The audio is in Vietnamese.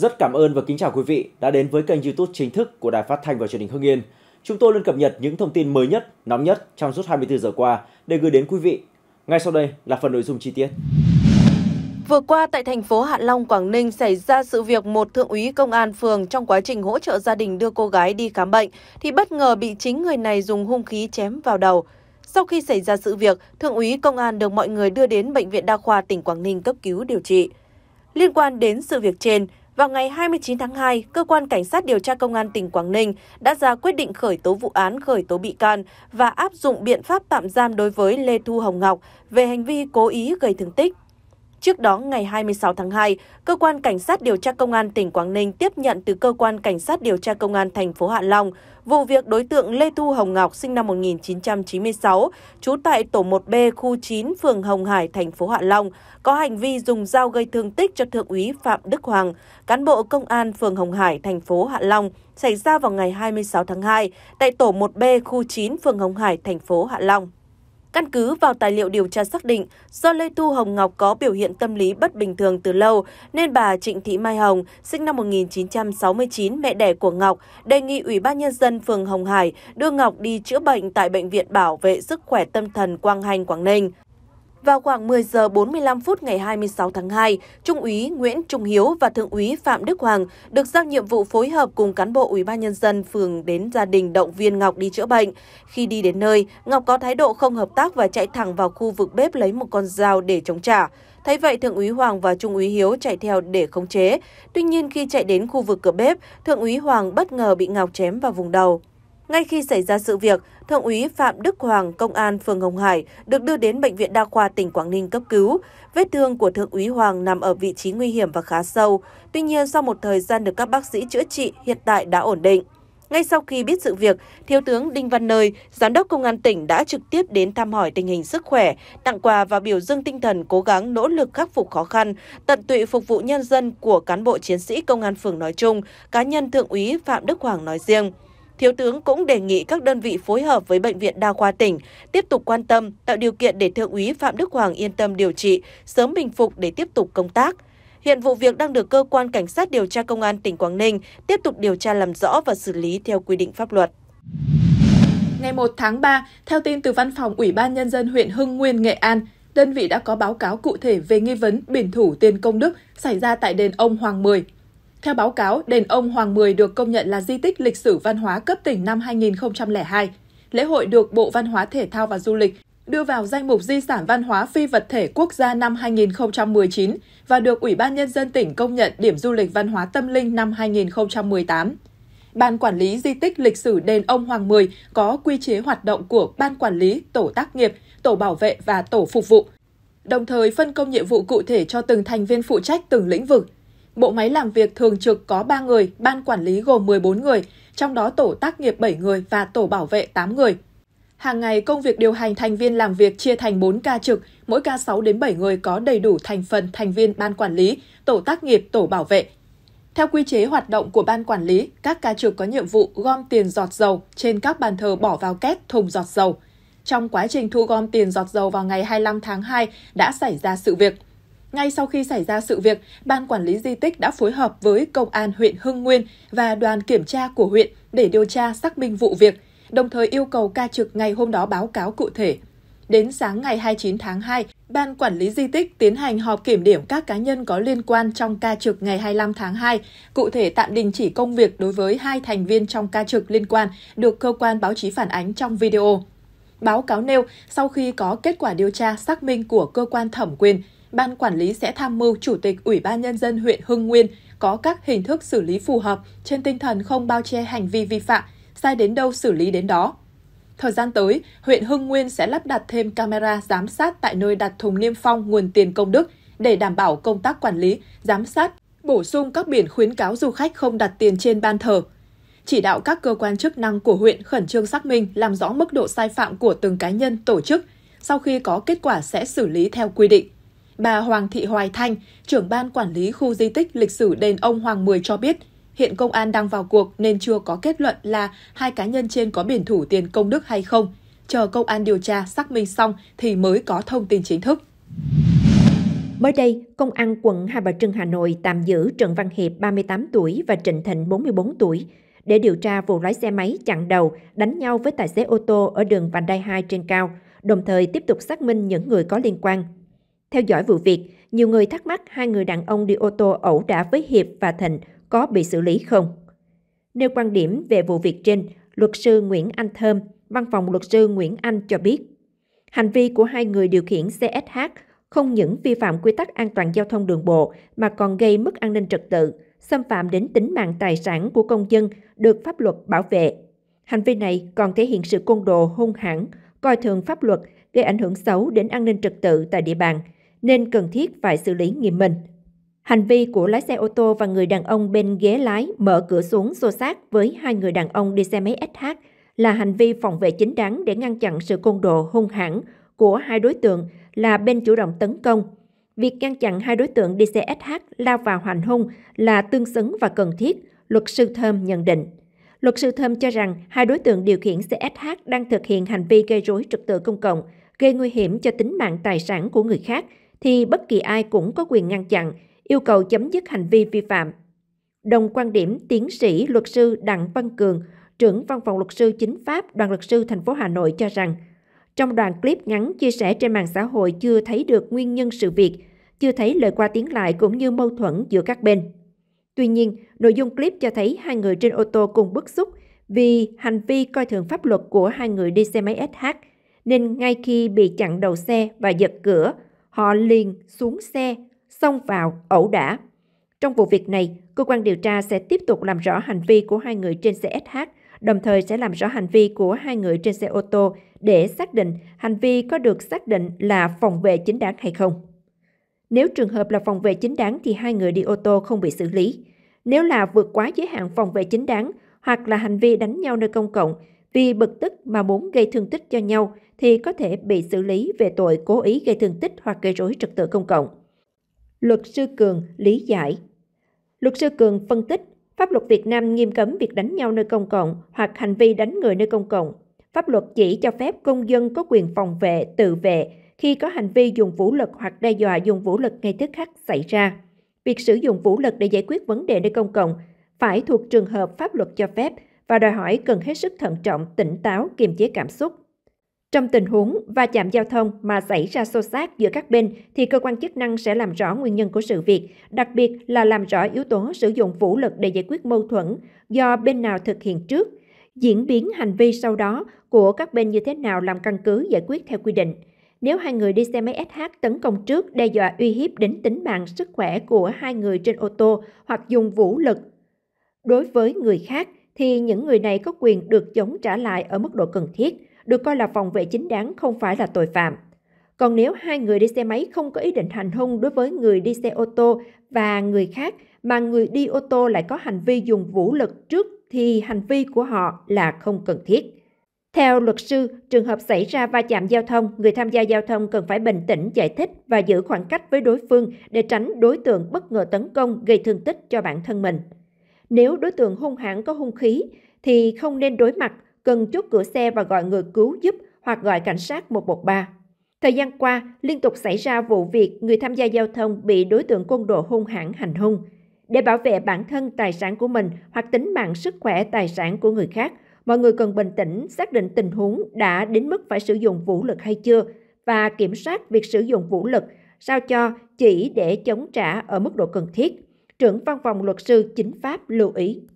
Rất cảm ơn và kính chào quý vị đã đến với kênh YouTube chính thức của Đài Phát thanh và Truyền hình Hưng Yên. Chúng tôi luôn cập nhật những thông tin mới nhất, nóng nhất trong suốt 24 giờ qua để gửi đến quý vị. Ngay sau đây là phần nội dung chi tiết. Vừa qua tại thành phố Hạ Long, Quảng Ninh xảy ra sự việc một thượng úy công an phường trong quá trình hỗ trợ gia đình đưa cô gái đi khám bệnh thì bất ngờ bị chính người này dùng hung khí chém vào đầu. Sau khi xảy ra sự việc, thượng úy công an được mọi người đưa đến bệnh viện đa khoa tỉnh Quảng Ninh cấp cứu điều trị. Liên quan đến sự việc trên, vào ngày 29 tháng 2, Cơ quan Cảnh sát điều tra Công an tỉnh Quảng Ninh đã ra quyết định khởi tố vụ án, khởi tố bị can và áp dụng biện pháp tạm giam đối với Lê Thu Hồng Ngọc về hành vi cố ý gây thương tích. Trước đó, ngày 26 tháng 2, Cơ quan Cảnh sát điều tra Công an tỉnh Quảng Ninh tiếp nhận từ Cơ quan Cảnh sát điều tra Công an thành phố Hạ Long vụ việc đối tượng Lê Thu Hồng Ngọc sinh năm 1996, trú tại tổ 1B khu 9 phường Hồng Hải, thành phố Hạ Long, có hành vi dùng dao gây thương tích cho Thượng úy Phạm Đức Hoàng, cán bộ Công an phường Hồng Hải, thành phố Hạ Long, xảy ra vào ngày 26 tháng 2 tại tổ 1B khu 9 phường Hồng Hải, thành phố Hạ Long. Căn cứ vào tài liệu điều tra xác định, do Lê Thu Hồng Ngọc có biểu hiện tâm lý bất bình thường từ lâu, nên bà Trịnh Thị Mai Hồng, sinh năm 1969, mẹ đẻ của Ngọc, đề nghị Ủy ban Nhân dân phường Hồng Hải đưa Ngọc đi chữa bệnh tại Bệnh viện Bảo vệ Sức khỏe Tâm thần Quang Hành, Quảng Ninh. Vào khoảng 10 giờ 45 phút ngày 26 tháng 2, Trung úy Nguyễn Trung Hiếu và Thượng úy Phạm Đức Hoàng được giao nhiệm vụ phối hợp cùng cán bộ Ủy ban nhân dân phường đến gia đình động viên Ngọc đi chữa bệnh. Khi đi đến nơi, Ngọc có thái độ không hợp tác và chạy thẳng vào khu vực bếp lấy một con dao để chống trả. Thấy vậy, Thượng úy Hoàng và Trung úy Hiếu chạy theo để khống chế. Tuy nhiên khi chạy đến khu vực cửa bếp, Thượng úy Hoàng bất ngờ bị Ngọc chém vào vùng đầu. Ngay khi xảy ra sự việc, Thượng úy Phạm Đức Hoàng, công an phường Hồng Hải, được đưa đến Bệnh viện Đa khoa tỉnh Quảng Ninh cấp cứu. Vết thương của Thượng úy Hoàng nằm ở vị trí nguy hiểm và khá sâu. Tuy nhiên, sau một thời gian được các bác sĩ chữa trị, hiện tại đã ổn định. Ngay sau khi biết sự việc, Thiếu tướng Đinh Văn Nơi, Giám đốc Công an tỉnh đã trực tiếp đến thăm hỏi tình hình sức khỏe, tặng quà và biểu dương tinh thần cố gắng nỗ lực khắc phục khó khăn, tận tụy phục vụ nhân dân của cán bộ chiến sĩ Công an phường nói chung, cá nhân Thượng úy Phạm Đức Hoàng nói riêng. Thiếu tướng cũng đề nghị các đơn vị phối hợp với Bệnh viện Đa khoa tỉnh tiếp tục quan tâm, tạo điều kiện để Thượng úy Phạm Đức Hoàng yên tâm điều trị, sớm bình phục để tiếp tục công tác. Hiện vụ việc đang được Cơ quan Cảnh sát điều tra Công an tỉnh Quảng Ninh tiếp tục điều tra làm rõ và xử lý theo quy định pháp luật. Ngày 1 tháng 3, theo tin từ Văn phòng Ủy ban Nhân dân huyện Hưng Nguyên, Nghệ An, đơn vị đã có báo cáo cụ thể về nghi vấn biển thủ tiền công đức xảy ra tại đền ông Hoàng Mười, theo báo cáo, đền ông Hoàng Mười được công nhận là di tích lịch sử văn hóa cấp tỉnh năm 2002. Lễ hội được Bộ Văn hóa Thể thao và Du lịch đưa vào danh mục di sản văn hóa phi vật thể quốc gia năm 2019 và được Ủy ban Nhân dân tỉnh công nhận điểm du lịch văn hóa tâm linh năm 2018. Ban quản lý di tích lịch sử đền ông Hoàng Mười có quy chế hoạt động của Ban quản lý, tổ tác nghiệp, tổ bảo vệ và tổ phục vụ, đồng thời phân công nhiệm vụ cụ thể cho từng thành viên phụ trách từng lĩnh vực – Bộ máy làm việc thường trực có 3 người, ban quản lý gồm 14 người, trong đó tổ tác nghiệp 7 người và tổ bảo vệ 8 người. Hàng ngày công việc điều hành thành viên làm việc chia thành 4 ca trực, mỗi ca 6 đến 7 người có đầy đủ thành phần thành viên ban quản lý, tổ tác nghiệp, tổ bảo vệ. Theo quy chế hoạt động của ban quản lý, các ca trực có nhiệm vụ gom tiền giọt dầu trên các bàn thờ bỏ vào két thùng giọt dầu. Trong quá trình thu gom tiền giọt dầu vào ngày 25 tháng 2 đã xảy ra sự việc – ngay sau khi xảy ra sự việc, Ban Quản lý Di tích đã phối hợp với Công an huyện Hưng Nguyên và đoàn kiểm tra của huyện để điều tra xác minh vụ việc, đồng thời yêu cầu ca trực ngày hôm đó báo cáo cụ thể. Đến sáng ngày 29 tháng 2, Ban Quản lý Di tích tiến hành họp kiểm điểm các cá nhân có liên quan trong ca trực ngày 25 tháng 2, cụ thể tạm đình chỉ công việc đối với hai thành viên trong ca trực liên quan được cơ quan báo chí phản ánh trong video. Báo cáo nêu, sau khi có kết quả điều tra xác minh của cơ quan thẩm quyền, Ban Quản lý sẽ tham mưu Chủ tịch Ủy ban Nhân dân huyện Hưng Nguyên có các hình thức xử lý phù hợp trên tinh thần không bao che hành vi vi phạm, sai đến đâu xử lý đến đó. Thời gian tới, huyện Hưng Nguyên sẽ lắp đặt thêm camera giám sát tại nơi đặt thùng niêm phong nguồn tiền công đức để đảm bảo công tác quản lý, giám sát, bổ sung các biển khuyến cáo du khách không đặt tiền trên ban thờ. Chỉ đạo các cơ quan chức năng của huyện khẩn trương xác minh, làm rõ mức độ sai phạm của từng cá nhân, tổ chức. Sau khi có kết quả sẽ xử lý theo quy định. Bà Hoàng Thị Hoài Thanh, trưởng ban quản lý khu di tích lịch sử đền ông Hoàng Mười cho biết, hiện công an đang vào cuộc nên chưa có kết luận là hai cá nhân trên có biển thủ tiền công đức hay không. Chờ công an điều tra xác minh xong thì mới có thông tin chính thức. Mới đây, Công an quận Hai Bà Trưng Hà Nội tạm giữ Trần Văn Hiệp 38 tuổi và Trịnh Thịnh 44 tuổi để điều tra vụ lái xe máy chặn đầu, đánh nhau với tài xế ô tô ở đường Vành Đai 2 trên cao, đồng thời tiếp tục xác minh những người có liên quan theo dõi vụ việc, nhiều người thắc mắc hai người đàn ông đi ô tô ẩu đả với Hiệp và Thịnh có bị xử lý không? Nêu quan điểm về vụ việc trên, luật sư Nguyễn Anh Thơm, văn phòng luật sư Nguyễn Anh cho biết, hành vi của hai người điều khiển xe SH không những vi phạm quy tắc an toàn giao thông đường bộ mà còn gây mất an ninh trật tự, xâm phạm đến tính mạng tài sản của công dân được pháp luật bảo vệ. Hành vi này còn thể hiện sự côn đồ hung hãn, coi thường pháp luật, gây ảnh hưởng xấu đến an ninh trật tự tại địa bàn, nên cần thiết phải xử lý nghiêm minh. Hành vi của lái xe ô tô và người đàn ông bên ghế lái mở cửa xuống xô sát với hai người đàn ông đi xe máy SH là hành vi phòng vệ chính đáng để ngăn chặn sự côn đồ hung hãn của hai đối tượng là bên chủ động tấn công. Việc ngăn chặn hai đối tượng đi xe SH lao vào hành hung là tương xứng và cần thiết, luật sư Thơm nhận định. Luật sư Thơm cho rằng hai đối tượng điều khiển xe SH đang thực hiện hành vi gây rối trật tự công cộng, gây nguy hiểm cho tính mạng tài sản của người khác – thì bất kỳ ai cũng có quyền ngăn chặn, yêu cầu chấm dứt hành vi vi phạm. Đồng quan điểm tiến sĩ luật sư Đặng Văn Cường, trưởng văn phòng luật sư chính pháp đoàn luật sư thành phố Hà Nội cho rằng, trong đoạn clip ngắn chia sẻ trên mạng xã hội chưa thấy được nguyên nhân sự việc, chưa thấy lời qua tiếng lại cũng như mâu thuẫn giữa các bên. Tuy nhiên, nội dung clip cho thấy hai người trên ô tô cùng bức xúc vì hành vi coi thường pháp luật của hai người đi xe máy SH, nên ngay khi bị chặn đầu xe và giật cửa, họ liền xuống xe, xông vào ẩu đả. Trong vụ việc này, cơ quan điều tra sẽ tiếp tục làm rõ hành vi của hai người trên xe SH, đồng thời sẽ làm rõ hành vi của hai người trên xe ô tô để xác định hành vi có được xác định là phòng vệ chính đáng hay không. Nếu trường hợp là phòng vệ chính đáng thì hai người đi ô tô không bị xử lý. Nếu là vượt quá giới hạn phòng vệ chính đáng hoặc là hành vi đánh nhau nơi công cộng vì bực tức mà muốn gây thương tích cho nhau thì có thể bị xử lý về tội cố ý gây thương tích hoặc gây rối trật tự công cộng. Luật sư Cường lý giải Luật sư Cường phân tích, pháp luật Việt Nam nghiêm cấm việc đánh nhau nơi công cộng hoặc hành vi đánh người nơi công cộng. Pháp luật chỉ cho phép công dân có quyền phòng vệ, tự vệ khi có hành vi dùng vũ lực hoặc đe dọa dùng vũ lực ngay tức khắc xảy ra. Việc sử dụng vũ lực để giải quyết vấn đề nơi công cộng phải thuộc trường hợp pháp luật cho phép và đòi hỏi cần hết sức thận trọng, tỉnh táo, kiềm chế cảm xúc. Trong tình huống va chạm giao thông mà xảy ra xô xát giữa các bên thì cơ quan chức năng sẽ làm rõ nguyên nhân của sự việc, đặc biệt là làm rõ yếu tố sử dụng vũ lực để giải quyết mâu thuẫn do bên nào thực hiện trước, diễn biến hành vi sau đó của các bên như thế nào làm căn cứ giải quyết theo quy định. Nếu hai người đi xe máy SH tấn công trước đe dọa uy hiếp đến tính mạng sức khỏe của hai người trên ô tô hoặc dùng vũ lực đối với người khác thì những người này có quyền được chống trả lại ở mức độ cần thiết được coi là phòng vệ chính đáng không phải là tội phạm. Còn nếu hai người đi xe máy không có ý định hành hung đối với người đi xe ô tô và người khác mà người đi ô tô lại có hành vi dùng vũ lực trước thì hành vi của họ là không cần thiết. Theo luật sư, trường hợp xảy ra va chạm giao thông, người tham gia giao thông cần phải bình tĩnh giải thích và giữ khoảng cách với đối phương để tránh đối tượng bất ngờ tấn công gây thương tích cho bản thân mình. Nếu đối tượng hung hãn có hung khí thì không nên đối mặt cần chốt cửa xe và gọi người cứu giúp hoặc gọi cảnh sát 113. Thời gian qua, liên tục xảy ra vụ việc người tham gia giao thông bị đối tượng côn đồ hung hãn hành hung. Để bảo vệ bản thân, tài sản của mình hoặc tính mạng sức khỏe tài sản của người khác, mọi người cần bình tĩnh xác định tình huống đã đến mức phải sử dụng vũ lực hay chưa và kiểm soát việc sử dụng vũ lực sao cho chỉ để chống trả ở mức độ cần thiết. Trưởng văn phòng luật sư chính pháp lưu ý.